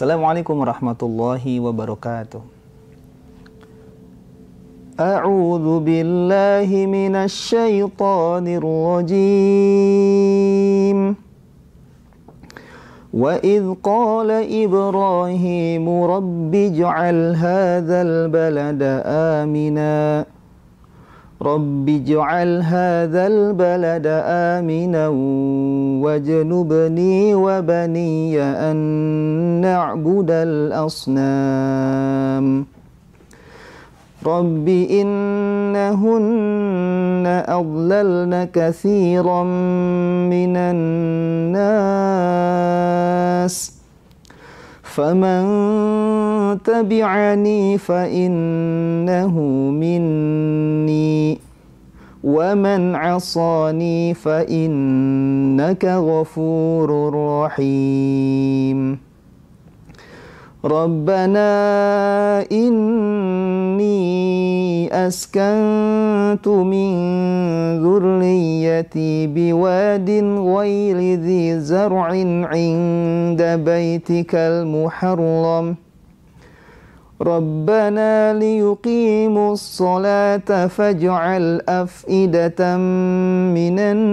السلام عليكم ورحمة الله وبركاته أعوذ بالله من الشيطان الرجيم وإذ قال إبراهيم رب اجعل هذا البلد آمناً رب اجعل هذا البلد آمنا واجنبني وبني أن نعبد الأصنام رب إنهن أضللن كثيرا من الناس ۖ فمن تبعني فإنه مني ومن عصاني فإنك غفور رحيم ربنا إني أسكنت من ذريتي بواد غير ذي زرع عند بيتك المحرم ربنا ليقيموا الصلاة فاجعل أفئدة من الناس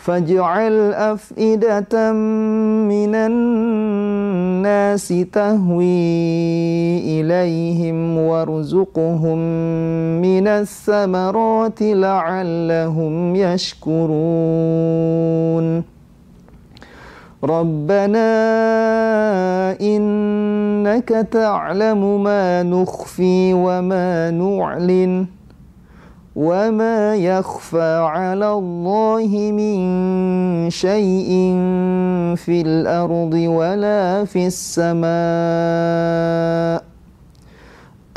فاجعل أفئدة من الناس تهوي إليهم وارزقهم من الثمرات لعلهم يشكرون ربنا إنك تعلم ما نخفي وما نعلن وما يخفى على الله من شيء في الارض ولا في السماء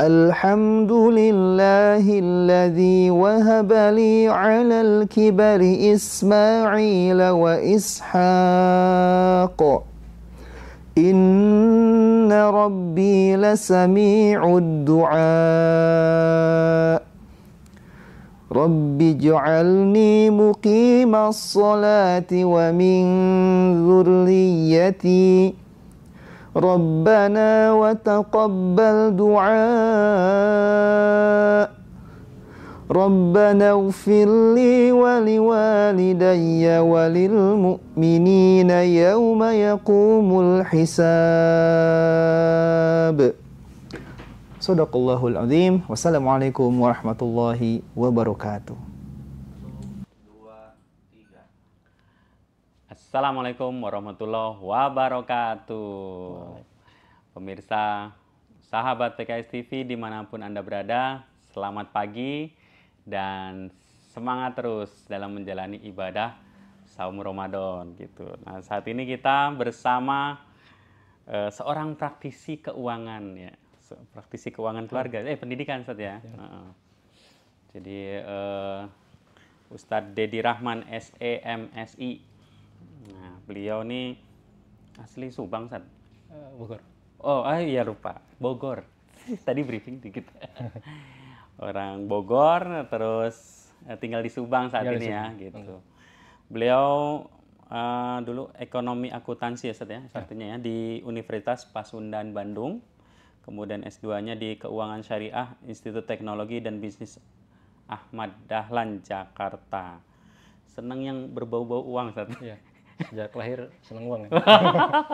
الحمد لله الذي وهب لي على الكبر اسماعيل واسحاق ان ربي لسميع الدعاء رب اجعلني مقيم الصلاة ومن ذريتي ربنا وتقبل دعاء ربنا اغفر لي ولوالدي وللمؤمنين يوم يقوم الحساب Sadaqallahul azim. Wassalamualaikum warahmatullahi wabarakatuh. Assalamualaikum warahmatullahi wabarakatuh. Pemirsa, sahabat PKS TV dimanapun Anda berada, selamat pagi dan semangat terus dalam menjalani ibadah saum Ramadan gitu. Nah, saat ini kita bersama uh, seorang praktisi keuangan ya praktisi keuangan keluarga eh pendidikan Ustaz ya, iya. jadi uh, Ustadz Dedi Rahman SEMSI nah beliau ini asli Subang Ustaz eh, Bogor oh ah, iya lupa Bogor tadi briefing dikit orang Bogor terus eh, tinggal di Subang saat tinggal ini ya, Subang. ya gitu hmm. beliau uh, dulu ekonomi akuntansi ya Ustaz ya satunya ya di Universitas Pasundan Bandung kemudian S2-nya di Keuangan Syariah Institut Teknologi dan Bisnis Ahmad Dahlan Jakarta. Seneng yang berbau-bau uang, Sat. Iya. Sejak lahir seneng uang. Ya?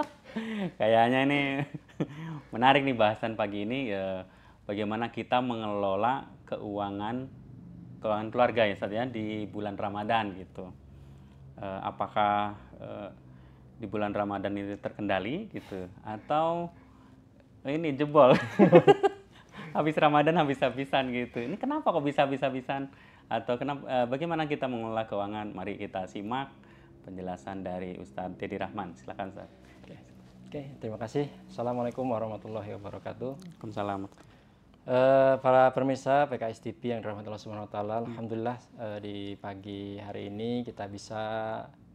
Kayaknya ini menarik nih bahasan pagi ini ya, bagaimana kita mengelola keuangan keuangan keluarga ya Sat ya, di bulan Ramadan gitu. Eh, apakah eh, di bulan Ramadan ini terkendali gitu atau ini jebol. habis Ramadan habis-habisan gitu. Ini kenapa kok bisa habis-habisan? Atau kenapa eh, bagaimana kita mengelola keuangan? Mari kita simak penjelasan dari Ustadz Teddy Rahman. Silakan Ustaz. Oke, okay, terima kasih. Assalamualaikum warahmatullahi wabarakatuh. Waalaikumsalam. Uh, para pemirsa PKS TV yang dirahmati Allah Subhanahu wa taala, hmm. alhamdulillah uh, di pagi hari ini kita bisa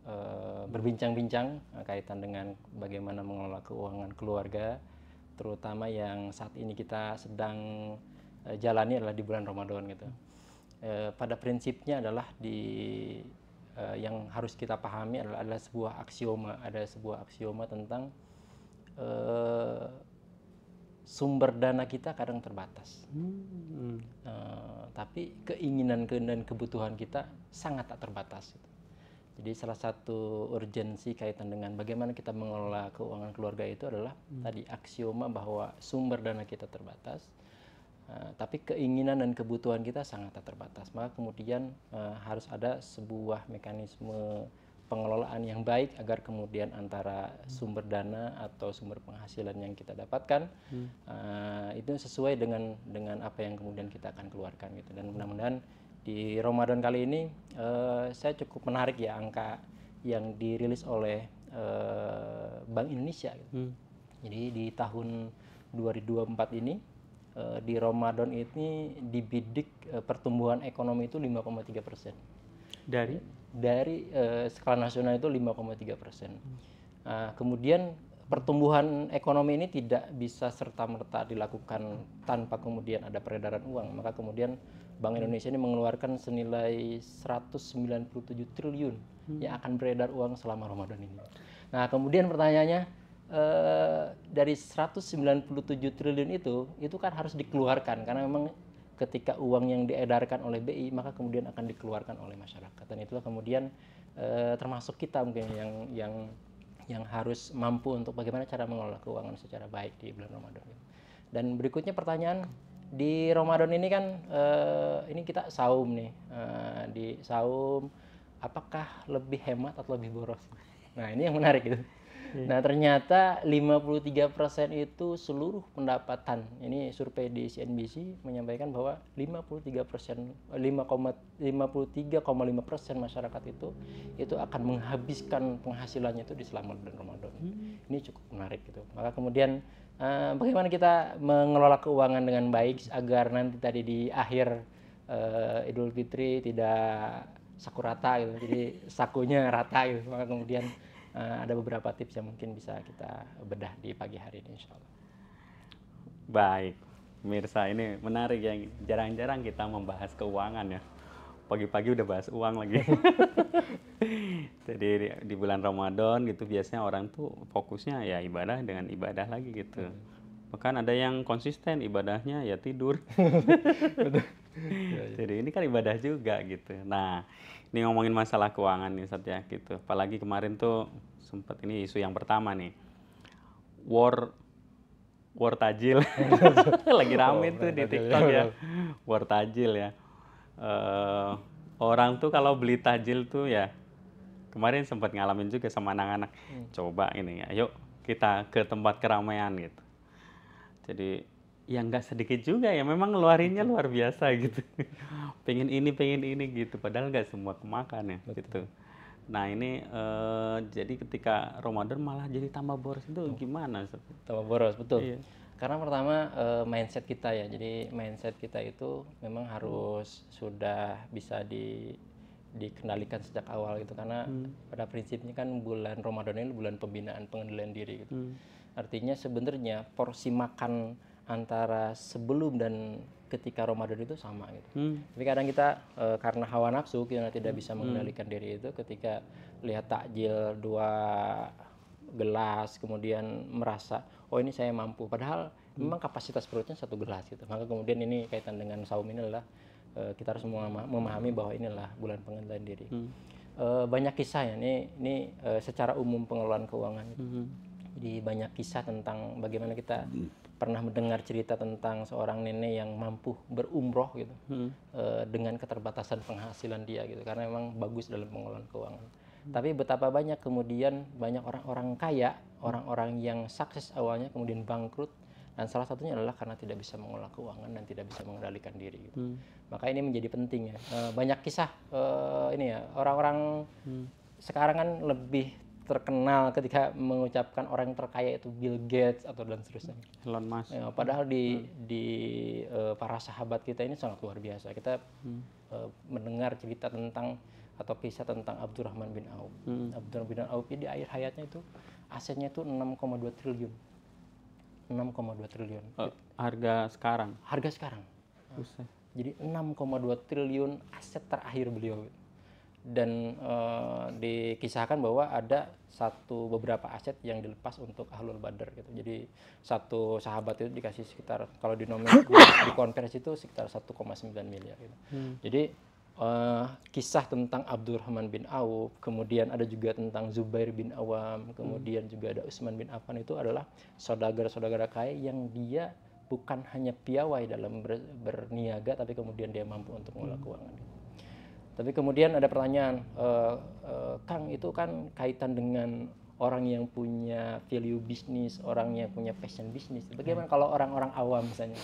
uh, berbincang-bincang uh, kaitan dengan bagaimana mengelola keuangan keluarga terutama yang saat ini kita sedang uh, jalani adalah di bulan Ramadan gitu. Uh, pada prinsipnya adalah di uh, yang harus kita pahami adalah, adalah sebuah aksioma, ada sebuah aksioma tentang uh, sumber dana kita kadang terbatas. Hmm. Uh, tapi keinginan dan kebutuhan kita sangat tak terbatas. Gitu. Jadi salah satu urgensi kaitan dengan bagaimana kita mengelola keuangan keluarga itu adalah hmm. tadi aksioma bahwa sumber dana kita terbatas, uh, tapi keinginan dan kebutuhan kita sangat tak terbatas. Maka kemudian uh, harus ada sebuah mekanisme pengelolaan yang baik agar kemudian antara hmm. sumber dana atau sumber penghasilan yang kita dapatkan hmm. uh, itu sesuai dengan dengan apa yang kemudian kita akan keluarkan gitu dan mudah-mudahan di Ramadan kali ini uh, saya cukup menarik ya angka yang dirilis oleh uh, Bank Indonesia. Hmm. Jadi di tahun 2024 ini uh, di Ramadan ini dibidik uh, pertumbuhan ekonomi itu 5,3 persen. Dari? Dari uh, skala nasional itu 5,3 persen. Hmm. Uh, kemudian pertumbuhan ekonomi ini tidak bisa serta merta dilakukan tanpa kemudian ada peredaran uang. Maka kemudian Bank hmm. Indonesia ini mengeluarkan senilai 197 triliun hmm. yang akan beredar uang selama Ramadan ini. Nah, kemudian pertanyaannya eh, dari 197 triliun itu, itu kan harus dikeluarkan karena memang ketika uang yang diedarkan oleh BI maka kemudian akan dikeluarkan oleh masyarakat dan itulah kemudian eh, termasuk kita mungkin yang yang yang harus mampu untuk bagaimana cara mengelola keuangan secara baik di bulan Ramadan. Dan berikutnya pertanyaan di Ramadan ini kan uh, ini kita saum nih uh, di saum apakah lebih hemat atau lebih boros nah ini yang menarik itu iya. nah ternyata 53% itu seluruh pendapatan ini survei di CNBC menyampaikan bahwa 53% eh, persen masyarakat itu itu akan menghabiskan penghasilannya itu di selama bulan Ramadan hmm. ini cukup menarik gitu maka kemudian Eh, bagaimana kita mengelola keuangan dengan baik agar nanti tadi di akhir uh, Idul Fitri tidak saku rata gitu. Jadi sakunya rata gitu. Maka kemudian uh, ada beberapa tips yang mungkin bisa kita bedah di pagi hari ini insya Allah. Baik, Mirsa ini menarik yang jarang-jarang kita membahas keuangan ya pagi-pagi udah bahas uang lagi. Jadi di, bulan Ramadan gitu biasanya orang tuh fokusnya ya ibadah dengan ibadah lagi gitu. Hmm. Bahkan ada yang konsisten ibadahnya ya tidur. Iya, iya. Jadi ini kan ibadah juga gitu. Nah, ini ngomongin masalah keuangan nih Ustaz ya gitu. Apalagi kemarin tuh sempat ini isu yang pertama nih. War war tajil. lagi rame oh, tuh di TikTok ya. War tajil ya uh, orang tuh kalau beli tajil tuh ya kemarin sempat ngalamin juga sama anak-anak hmm. coba ini ya yuk kita ke tempat keramaian gitu jadi ya nggak sedikit juga ya memang ngeluarinnya luar biasa gitu pengen ini pengen ini gitu padahal nggak semua kemakan ya Betul. gitu nah ini uh, jadi ketika Ramadan malah jadi tambah boros itu oh. gimana? Tambah boros betul. Iya karena pertama uh, mindset kita ya. Jadi mindset kita itu memang harus sudah bisa di dikendalikan sejak awal gitu karena hmm. pada prinsipnya kan bulan Ramadan ini bulan pembinaan pengendalian diri gitu. Hmm. Artinya sebenarnya porsi makan antara sebelum dan ketika Ramadan itu sama gitu. Hmm. Tapi kadang kita e, karena hawa nafsu kita tidak hmm. bisa hmm. mengendalikan hmm. diri itu ketika lihat takjil dua gelas kemudian merasa oh ini saya mampu padahal hmm. memang kapasitas perutnya satu gelas gitu maka kemudian ini kaitan dengan saum ini adalah uh, kita harus memahami bahwa inilah bulan pengendalian diri hmm. uh, banyak kisah ya ini ini uh, secara umum pengelolaan keuangan hmm. jadi banyak kisah tentang bagaimana kita hmm. pernah mendengar cerita tentang seorang nenek yang mampu berumroh gitu hmm. uh, dengan keterbatasan penghasilan dia gitu karena memang bagus dalam pengelolaan keuangan Hmm. Tapi betapa banyak kemudian banyak orang-orang kaya, orang-orang yang sukses awalnya kemudian bangkrut dan salah satunya adalah karena tidak bisa mengolah keuangan dan tidak bisa mengendalikan diri. Gitu. Hmm. Maka ini menjadi penting ya. Eh, banyak kisah eh, ini ya orang-orang hmm. sekarang kan lebih terkenal ketika mengucapkan orang terkaya itu Bill Gates atau dan seterusnya. Elon Musk. Ya, padahal di hmm. di uh, para sahabat kita ini sangat luar biasa. Kita hmm. uh, mendengar cerita tentang atau kisah tentang Abdurrahman bin Auf. Hmm. Abdurrahman bin Auf di akhir hayatnya itu asetnya itu 6,2 triliun. 6,2 triliun. Uh, harga sekarang. Harga sekarang. Usai. Jadi 6,2 triliun aset terakhir beliau. Dan uh, dikisahkan bahwa ada satu beberapa aset yang dilepas untuk ahlul badar gitu. Jadi satu sahabat itu dikasih sekitar kalau di dikonversi itu sekitar 1,9 miliar gitu. Hmm. Jadi uh, kisah tentang Abdurrahman bin Auf, kemudian ada juga tentang Zubair bin Awam, kemudian hmm. juga ada Utsman bin Affan itu adalah saudara-saudara kaya yang dia bukan hanya piawai dalam ber, berniaga tapi kemudian dia mampu untuk mengelola hmm. keuangan. Tapi kemudian ada pertanyaan, uh, uh, Kang itu kan kaitan dengan orang yang punya value bisnis, orang yang punya passion bisnis. Bagaimana hmm. kalau orang-orang awam misalnya,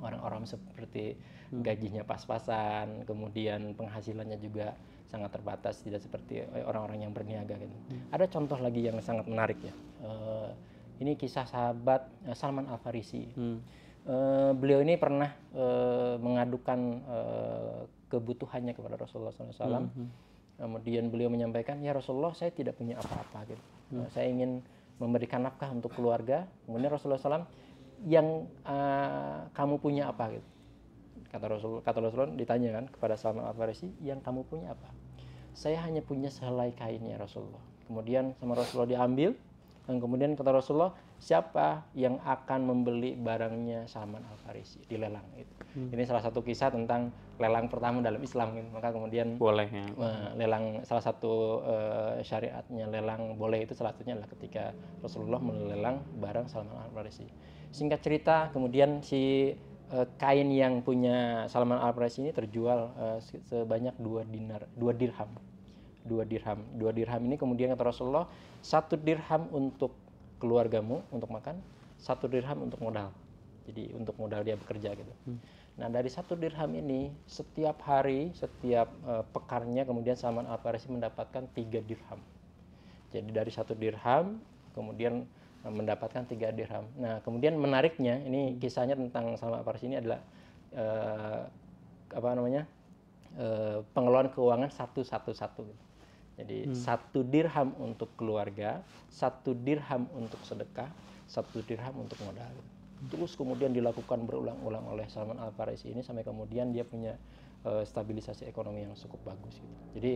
orang-orang seperti Hmm. gajinya pas-pasan, kemudian penghasilannya juga sangat terbatas, tidak seperti eh, orang-orang yang berniaga gitu. Hmm. Ada contoh lagi yang sangat menarik ya. Uh, ini kisah sahabat uh, Salman Al Farisi. Hmm. Uh, beliau ini pernah uh, mengadukan uh, kebutuhannya kepada Rasulullah SAW. Hmm, hmm. Kemudian beliau menyampaikan, ya Rasulullah saya tidak punya apa-apa gitu. Hmm. Uh, saya ingin memberikan nafkah untuk keluarga. Kemudian Rasulullah SAW, yang uh, kamu punya apa gitu kata Rasul kata Rasulullah ditanya kan kepada Salman Al Farisi yang kamu punya apa saya hanya punya sehelai kainnya Rasulullah kemudian sama Rasulullah diambil dan kemudian kata Rasulullah siapa yang akan membeli barangnya Salman Al Farisi dilelang itu hmm. ini salah satu kisah tentang lelang pertama dalam Islam gitu. maka kemudian boleh ya. lelang salah satu uh, syariatnya lelang boleh itu salah satunya adalah ketika Rasulullah melelang barang Salman Al Farisi singkat cerita kemudian si Eh, kain yang punya Salman Al Farisi ini terjual uh, sebanyak dua dinar, dua dirham, dua dirham, dua dirham ini kemudian kata Rasulullah satu dirham untuk keluargamu untuk makan, satu dirham untuk modal. Jadi untuk modal dia bekerja gitu. Hmm. Nah dari satu dirham ini setiap hari, setiap uh, pekarnya kemudian Salman Al Farisi mendapatkan tiga dirham. Jadi dari satu dirham kemudian mendapatkan tiga dirham. Nah, kemudian menariknya ini kisahnya tentang sama Farsi ini adalah uh, apa namanya uh, pengelolaan keuangan satu satu satu. Jadi hmm. satu dirham untuk keluarga, satu dirham untuk sedekah, satu dirham untuk modal. Hmm. Terus kemudian dilakukan berulang-ulang oleh Salman Al Farisi ini sampai kemudian dia punya uh, stabilisasi ekonomi yang cukup bagus gitu. Jadi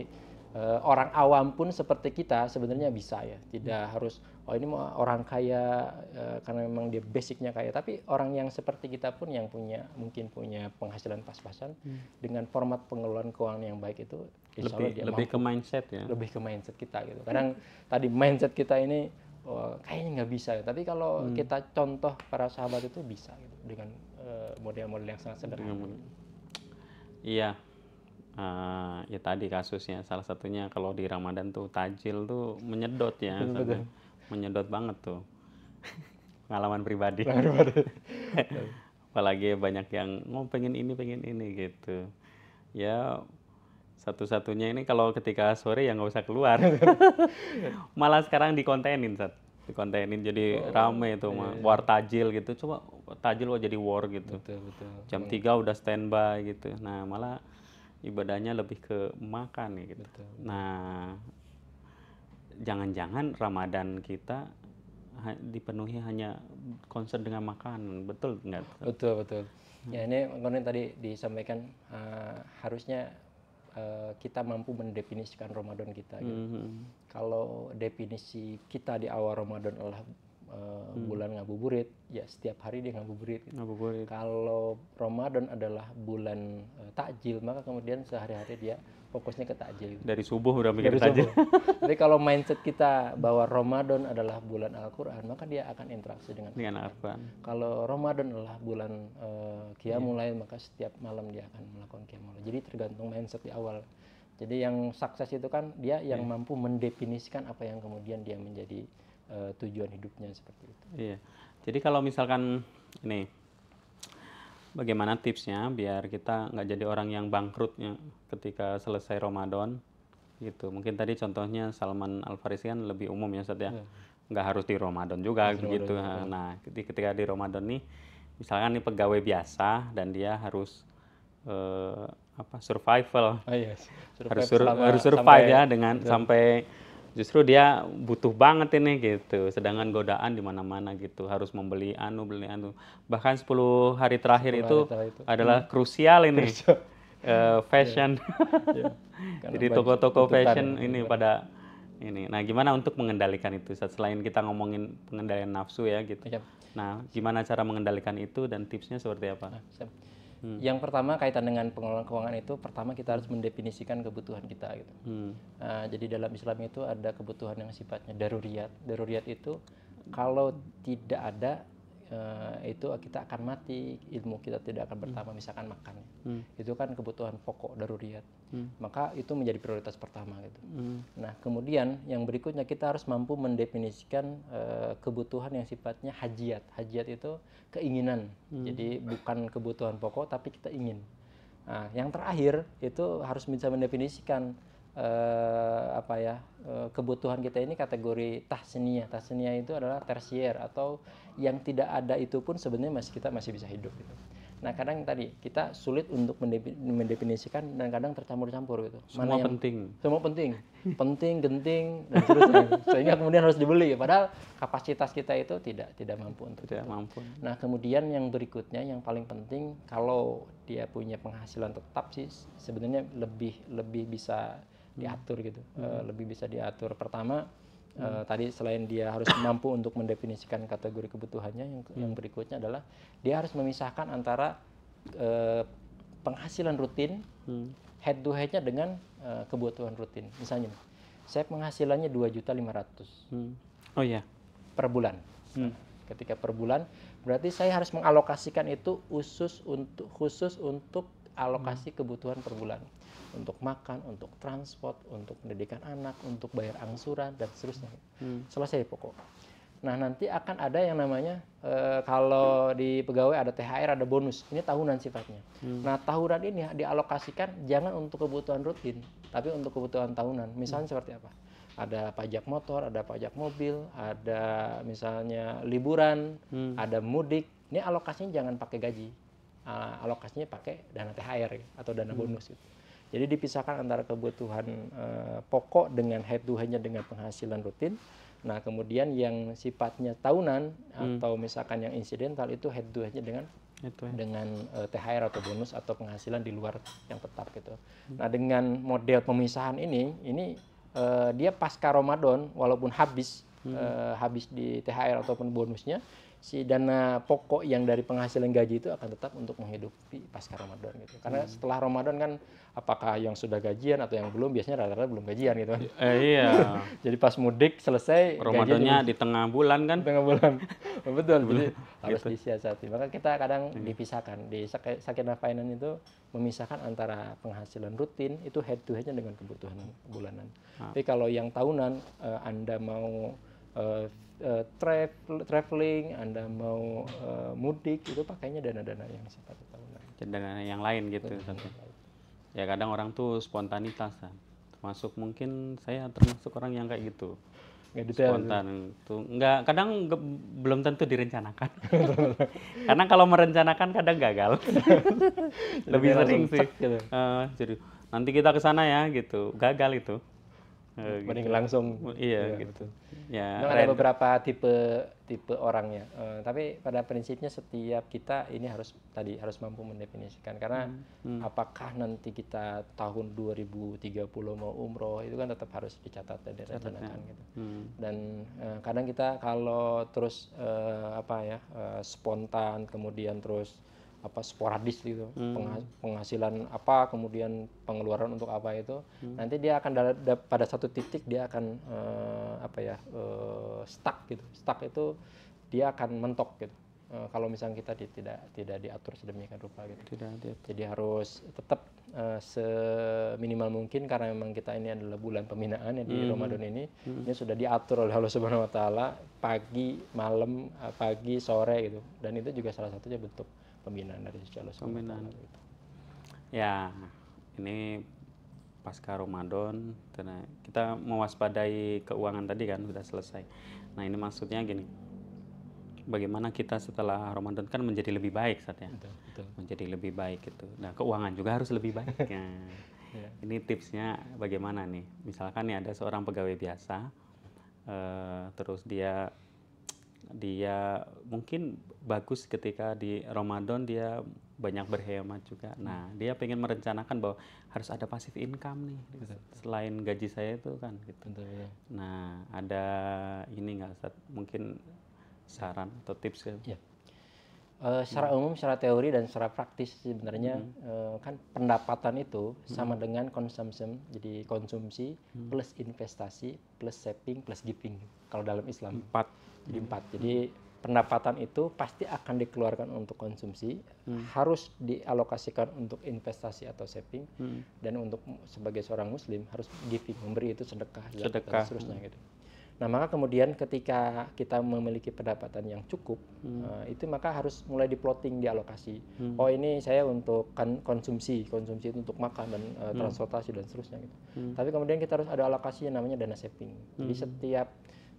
uh, orang awam pun seperti kita sebenarnya bisa ya, tidak hmm. harus oh ini mau orang kaya uh, karena memang dia basicnya kaya, tapi orang yang seperti kita pun yang punya mungkin punya penghasilan pas-pasan hmm. dengan format pengelolaan keuangan yang baik itu insya lebih, Allah dia lebih ke mindset ya. Lebih ke mindset kita gitu. Kadang hmm. tadi mindset kita ini oh, kayaknya nggak bisa, tapi kalau hmm. kita contoh para sahabat itu bisa gitu dengan model-model uh, yang sangat sederhana. Hmm Iya, uh, ya tadi kasusnya salah satunya kalau di Ramadan tuh tajil tuh menyedot ya, menyedot, banget tuh. Pengalaman pribadi. Apalagi banyak yang mau oh, pengen ini pengen ini gitu. Ya satu-satunya ini kalau ketika sore ya nggak usah keluar. Malah sekarang dikontenin, Sat dikontenin jadi oh, rame itu iya. mah war tajil gitu coba tajil wah jadi war gitu betul, betul. jam iya. tiga udah standby gitu nah malah ibadahnya lebih ke makan gitu betul. nah jangan-jangan Ramadan kita dipenuhi hanya concern dengan makanan betul nggak betul betul ya ini kemudian tadi disampaikan uh, harusnya uh, kita mampu mendefinisikan Ramadan kita. Gitu. Mm -hmm. Kalau definisi kita di awal Ramadan adalah uh, hmm. bulan ngabuburit, ya setiap hari dia ngabuburit. Gitu. Ngabuburit. Kalau Ramadan adalah bulan uh, takjil, maka kemudian sehari-hari dia fokusnya ke takjil. Dari subuh udah mikir takjil. Jadi kalau mindset kita bahwa Ramadan adalah bulan Al-Qur'an, maka dia akan interaksi dengan dengan Al-Qur'an. Kalau Ramadan adalah bulan uh, eh, Qiyamul yeah. Iya. maka setiap malam dia akan melakukan Qiyamul Jadi tergantung mindset di awal. Jadi yang sukses itu kan dia yang yeah. mampu mendefinisikan apa yang kemudian dia menjadi uh, tujuan hidupnya seperti itu. Iya. Jadi kalau misalkan ini bagaimana tipsnya biar kita nggak jadi orang yang bangkrutnya ketika selesai Ramadan gitu. Mungkin tadi contohnya Salman Al Farisi kan lebih umum ya Ustaz ya. Iya. Nggak harus di Ramadan juga Masih begitu. Ramadan. Gitu. Nah, ketika di Ramadan nih misalkan ini pegawai biasa dan dia harus uh, apa survival. Oh, ah, yes. Iya survive harus sur, harus survive ya dengan sampai, sampai justru dia butuh banget ini gitu. Sedangkan godaan di mana-mana gitu, harus membeli anu beli anu. Bahkan 10 hari terakhir 10 itu, terakhir itu adalah hmm. krusial ini. uh, fashion. Yeah. Iya. Iya. Yeah. Jadi toko-toko fashion ya, ini pada ini. Nah, gimana untuk mengendalikan itu? Selain kita ngomongin pengendalian nafsu ya gitu. Yep. Iya. Nah, gimana cara mengendalikan itu dan tipsnya seperti apa? Nah, Hmm. Yang pertama kaitan dengan pengelolaan keuangan itu pertama kita harus mendefinisikan kebutuhan kita gitu. Hmm. Nah, jadi dalam Islam itu ada kebutuhan yang sifatnya daruriat. Daruriat itu kalau tidak ada Eh, itu kita akan mati, ilmu kita tidak akan bertambah, hmm. misalkan makan. Hmm. Itu kan kebutuhan pokok daruriat. Hmm. Maka itu menjadi prioritas pertama gitu. Hmm. Nah, kemudian yang berikutnya kita harus mampu mendefinisikan uh, kebutuhan yang sifatnya hajiat. Hajiat itu keinginan. Hmm. Jadi bukan kebutuhan pokok tapi kita ingin. Nah, yang terakhir itu harus bisa mendefinisikan eh, apa ya eh, kebutuhan kita ini kategori tahsenia tahsenia itu adalah tersier atau yang tidak ada itu pun sebenarnya masih kita masih bisa hidup gitu nah kadang tadi kita sulit untuk mendefinisikan dan kadang tercampur-campur gitu semua Mana yang, penting semua penting penting genting dan terus seterusnya sehingga kemudian harus dibeli padahal kapasitas kita itu tidak tidak mampu untuk tidak itu. mampu nah kemudian yang berikutnya yang paling penting kalau dia punya penghasilan tetap sih sebenarnya lebih lebih bisa diatur gitu uh, lebih bisa diatur pertama Uh, tadi selain dia harus mampu untuk mendefinisikan kategori kebutuhannya, yang, hmm. yang berikutnya adalah dia harus memisahkan antara uh, penghasilan rutin hmm. head to headnya dengan uh, kebutuhan rutin. Misalnya, saya penghasilannya dua juta lima ratus. Hmm. Oh ya. Per bulan. Hmm. ketika per bulan, berarti saya harus mengalokasikan itu khusus untuk khusus untuk alokasi hmm. kebutuhan per bulan untuk makan, untuk transport, untuk pendidikan anak, untuk bayar angsuran dan seterusnya. Hmm. Selesai pokok. Nah nanti akan ada yang namanya e, kalau di pegawai ada THR ada bonus ini tahunan sifatnya. Hmm. Nah tahunan ini dialokasikan jangan untuk kebutuhan rutin tapi untuk kebutuhan tahunan. Misalnya hmm. seperti apa? Ada pajak motor, ada pajak mobil, ada misalnya liburan, hmm. ada mudik. Ini alokasinya jangan pakai gaji uh, alokasinya pakai dana THR gitu, atau dana bonus gitu. Jadi dipisahkan antara kebutuhan uh, pokok dengan head to headnya dengan penghasilan rutin. Nah, kemudian yang sifatnya tahunan hmm. atau misalkan yang insidental itu head to headnya dengan itu ya. dengan uh, eh, THR atau bonus atau penghasilan di luar yang tetap gitu. Hmm. Nah, dengan model pemisahan ini, ini uh, dia pasca Ramadan walaupun habis hmm. uh, habis di THR ataupun bonusnya, si dana pokok yang dari penghasilan gaji itu akan tetap untuk menghidupi pasca Ramadan gitu. Karena hmm. setelah Ramadan kan apakah yang sudah gajian atau yang belum biasanya rata-rata belum gajian gitu kan. Eh, iya. jadi pas mudik selesai Ramadannya di tengah bulan kan? Di tengah bulan. Betul. jadi gitu. harus disiasati. Maka kita kadang hmm. dipisahkan. Di Sakina Finance itu memisahkan antara penghasilan rutin itu head to headnya dengan kebutuhan bulanan. Ah. Tapi kalau yang tahunan uh, Anda mau uh, Eh, travel, traveling, Anda mau uh, mudik itu pakainya dana-dana yang sifatnya tahunan. Dana yang lain gitu. Dana yang Ya kadang orang tuh spontanitas kan. Termasuk mungkin saya termasuk orang yang kayak gitu. Nggak gitu. Spontan itu nggak kadang belum tentu direncanakan. Karena kalau merencanakan kadang gagal. Lebih sering sih. Gitu. Uh, jadi nanti kita ke sana ya gitu. Gagal itu. Uh, mending gitu. langsung iya, iya gitu. ya, gitu ya Memang ada beberapa tipe tipe orangnya uh, tapi pada prinsipnya setiap kita ini harus tadi harus mampu mendefinisikan karena hmm. Hmm. apakah nanti kita tahun 2030 mau umroh itu kan tetap harus dicatat dan direncanakan gitu hmm. dan uh, kadang kita kalau terus uh, apa ya uh, spontan kemudian terus apa sporadis gitu hmm. penghasilan apa kemudian pengeluaran untuk apa itu hmm. nanti dia akan da- da- pada satu titik dia akan uh, apa ya uh, stuck gitu stuck itu dia akan mentok gitu uh, kalau misalnya kita di, tidak tidak diatur sedemikian rupa gitu tidak diatur. jadi harus tetap uh, seminimal mungkin karena memang kita ini adalah bulan pembinaan ya di hmm. Ramadan ini hmm. ini sudah diatur oleh Allah Subhanahu Wa Taala pagi malam pagi sore gitu dan itu juga salah satunya bentuk pembinaan dari Sisi Allah pembinaan. itu. Ya, ini pasca Ramadan kita mewaspadai keuangan tadi kan sudah selesai. Nah, ini maksudnya gini. Bagaimana kita setelah Ramadan kan menjadi lebih baik saatnya. Betul, betul. Menjadi lebih baik gitu. Nah, keuangan juga harus lebih baik. Nah, ya. Yeah. ini tipsnya bagaimana nih? Misalkan nih ada seorang pegawai biasa uh, terus dia dia mungkin bagus ketika di Ramadan dia banyak berhemat juga. Nah, dia pengen merencanakan bahwa harus ada passive income nih betul. selain gaji saya itu kan gitu. Betul, betul. Iya. Nah, ada ini nggak Ustaz? Mungkin saran atau tips ya? ya. Uh, secara hmm. umum, secara teori dan secara praktis sebenarnya hmm. uh, kan pendapatan itu hmm. sama dengan consumption, jadi konsumsi hmm. plus investasi plus saving plus giving kalau dalam Islam. Empat jadi empat jadi pendapatan itu pasti akan dikeluarkan untuk konsumsi hmm. harus dialokasikan untuk investasi atau saving hmm. dan untuk sebagai seorang muslim harus giving memberi itu sedekah ya, sedekah dan seterusnya hmm. gitu nah maka kemudian ketika kita memiliki pendapatan yang cukup hmm. uh, itu maka harus mulai di dialokasi. hmm. oh ini saya untuk kan konsumsi konsumsi itu untuk makan dan uh, transportasi hmm. dan seterusnya gitu hmm. tapi kemudian kita harus ada alokasi yang namanya dana saving hmm. jadi setiap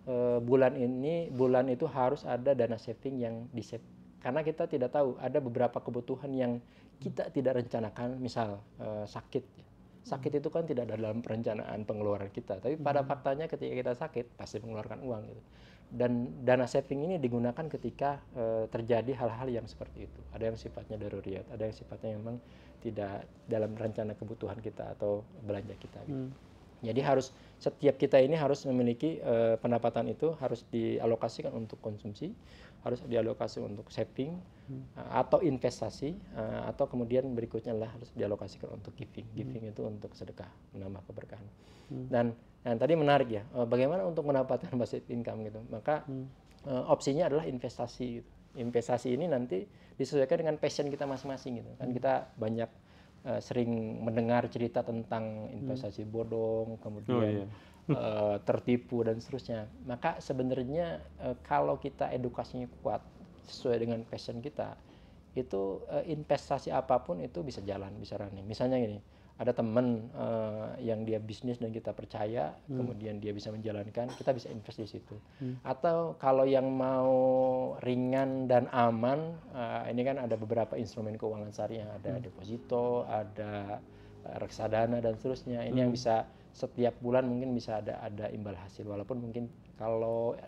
Eh, bulan ini bulan itu harus ada dana saving yang di save karena kita tidak tahu ada beberapa kebutuhan yang kita tidak rencanakan misal uh, sakit sakit itu kan tidak ada dalam perencanaan pengeluaran kita tapi pada hmm. faktanya ketika kita sakit pasti mengeluarkan uang gitu dan dana saving ini digunakan ketika uh, terjadi hal-hal yang seperti itu ada yang sifatnya darurat ada yang sifatnya memang tidak dalam rencana kebutuhan kita atau belanja kita gitu. hmm. Jadi harus setiap kita ini harus memiliki uh, pendapatan itu harus dialokasikan untuk konsumsi, harus dialokasi untuk saving hmm. Eh, atau investasi uh, atau kemudian berikutnya lah harus dialokasikan untuk giving. Hmm. Giving itu untuk sedekah, menambah keberkahan. Hmm. Dan dan tadi menarik ya, uh, bagaimana untuk mendapatkan passive income gitu. Maka hmm. uh, opsinya adalah investasi gitu. Investasi ini nanti disesuaikan dengan passion kita masing-masing gitu. Kan hmm. kita banyak Eh, sering mendengar cerita tentang investasi bodong, kemudian oh, iya. uh, tertipu dan seterusnya. Maka sebenarnya uh, kalau kita edukasinya kuat sesuai dengan passion kita, itu uh, investasi apapun itu bisa jalan, bisa running. Misalnya gini, ada teman uh, eh, yang dia bisnis dan kita percaya, hmm. kemudian dia bisa menjalankan, kita bisa invest di situ. Hmm. Atau kalau yang mau ringan dan aman, uh, ini kan ada beberapa instrumen keuangan yang ada hmm. deposito, ada eh, reksadana dan seterusnya. Ini hmm. yang bisa setiap bulan mungkin bisa ada ada imbal hasil, walaupun mungkin kalau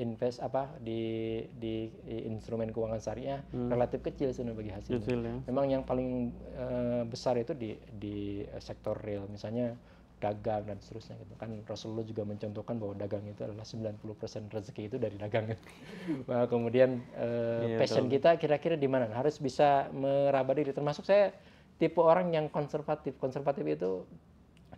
invest apa di, di, instrumen keuangan syariah hmm. relatif kecil sebenarnya bagi hasilnya. Kecil, ya. Memang yang paling e, besar itu di di eh, sektor real misalnya dagang dan seterusnya gitu kan Rasulullah juga mencontohkan bahwa dagang itu adalah 90% rezeki itu dari dagang nah, kemudian e, iya, passion betul. kita kira-kira di mana harus bisa meraba diri termasuk saya tipe orang yang konservatif konservatif itu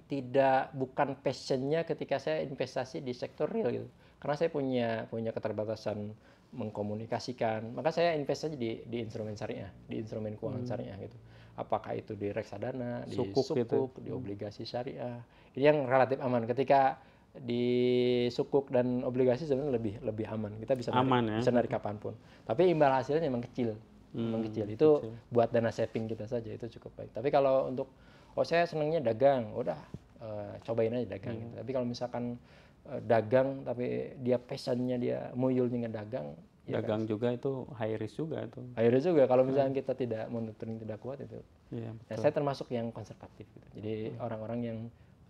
tidak bukan passionnya ketika saya investasi di sektor real gitu karena saya punya punya keterbatasan mengkomunikasikan maka saya invest aja di di instrumen syariah di instrumen keuangan hmm. syariah gitu apakah itu di reksadana di sukuk, gitu. di hmm. obligasi syariah ini yang relatif aman ketika di sukuk dan obligasi sebenarnya lebih lebih aman kita bisa aman dari ya? bisa dari kapanpun tapi imbal hasilnya memang kecil hmm, memang kecil itu kecil. buat dana saving kita saja itu cukup baik tapi kalau untuk oh saya senangnya dagang udah uh, cobain aja dagang hmm. gitu. tapi kalau misalkan Eh, dagang tapi dia pesannya dia dengan dagang ya kan? dagang kan? juga itu high risk juga itu high risk juga kalau ya. misalnya hmm. kita tidak monitoring tidak kuat itu ya, betul. Nah, saya termasuk yang konservatif gitu. jadi orang hmm. orang-orang yang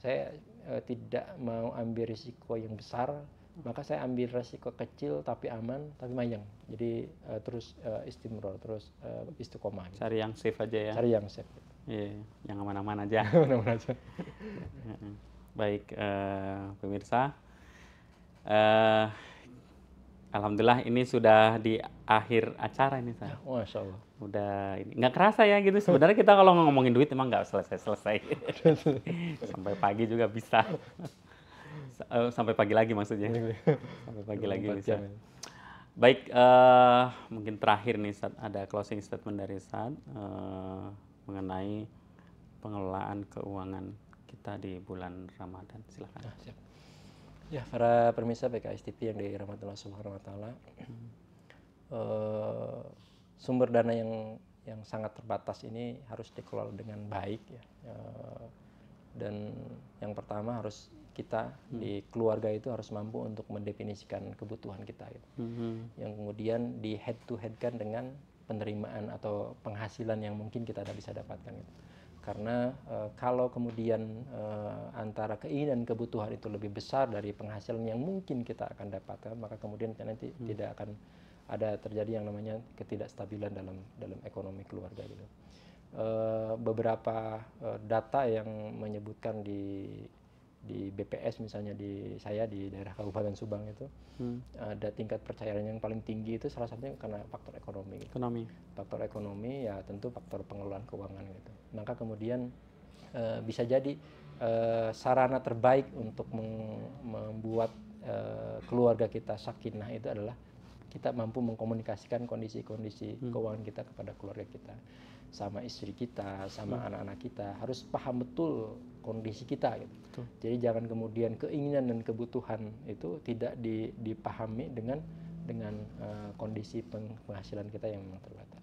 saya e, tidak mau ambil risiko yang besar maka saya ambil risiko kecil tapi aman tapi mayang jadi uh, terus uh, istimewa terus uh, istiqomah gitu. cari yang safe aja ya cari yang safe gitu. Iya, yang aman-aman aja. aman-aman aja. Baik, uh, pemirsa, uh, alhamdulillah ini sudah di akhir acara ini saya. Masya Allah. Udah ini nggak kerasa ya gitu. Sebenarnya kita kalau ngomongin duit emang nggak selesai selesai. Sampai pagi juga bisa. Eh, sampai pagi lagi maksudnya. Sampai pagi lagi bisa. Ya. Baik, uh, mungkin terakhir nih saat ada closing statement dari saat uh, mengenai pengelolaan keuangan kita di bulan Ramadan. Silakan. Ah, siap. Ya, para pemirsa PKS yang dirahmati Allah Subhanahu wa taala. Eh, sumber dana yang yang sangat terbatas ini harus dikelola dengan baik ya. E, dan yang pertama harus kita hmm. di keluarga itu harus mampu untuk mendefinisikan kebutuhan kita gitu. Hmm. Yang kemudian di head to head kan dengan penerimaan atau penghasilan yang mungkin kita bisa dapatkan gitu karena e, kalau kemudian e, antara keinginan dan kebutuhan itu lebih besar dari penghasilan yang mungkin kita akan dapatkan maka kemudian kan nanti hmm. tidak akan ada terjadi yang namanya ketidakstabilan dalam dalam ekonomi keluarga gitu E, beberapa e, data yang menyebutkan di di BPS misalnya di saya di daerah Kabupaten Subang itu hmm. ada tingkat percayaan yang paling tinggi itu salah satunya karena faktor ekonomi. Faktor ekonomi ya tentu faktor pengelolaan keuangan gitu maka kemudian uh, bisa jadi uh, sarana terbaik untuk membuat uh, keluarga kita sakinah itu adalah kita mampu mengkomunikasikan kondisi-kondisi hmm. keuangan kita kepada keluarga kita sama istri kita sama hmm. anak-anak hmm. kita harus paham betul kondisi kita gitu. Betul. jadi jangan kemudian keinginan dan kebutuhan itu tidak dipahami dengan dengan uh, kondisi penghasilan kita yang terbatas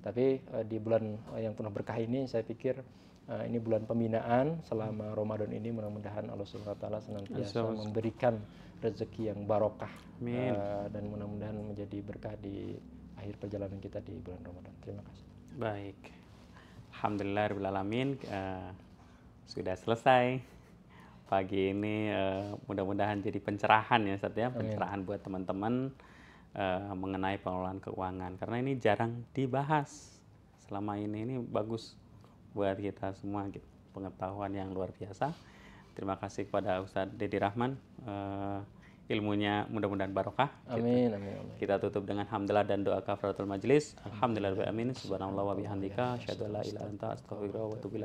tapi uh, di bulan uh, yang penuh berkah ini saya pikir uh, ini bulan pembinaan selama Ramadan ini mudah-mudahan Allah Subhanahu wa taala senantiasa memberikan rezeki yang barokah Uh, dan mudah-mudahan menjadi berkah di akhir perjalanan kita di bulan Ramadan. Terima kasih. Baik. Alhamdulillah alamin uh, sudah selesai pagi ini uh, mudah-mudahan jadi pencerahan ya Ustaz ya. pencerahan Amin. buat teman-teman uh, mengenai pengelolaan keuangan karena ini jarang dibahas selama ini ini bagus buat kita semua gitu pengetahuan yang luar biasa terima kasih kepada Ustadz Dedi Rahman uh, ilmunya mudah-mudahan barokah gitu. amin, amin, amin kita tutup dengan hamdulillah dan doa kafaratul majlis alhamdulillah amin subhanallah wa bihamdika asyhadu an la ilaha illa astaghfiruka wa atubu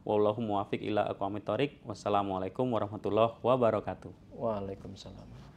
wallahu muwafiq ila aqwamit thoriq wassalamualaikum warahmatullahi wabarakatuh waalaikumsalam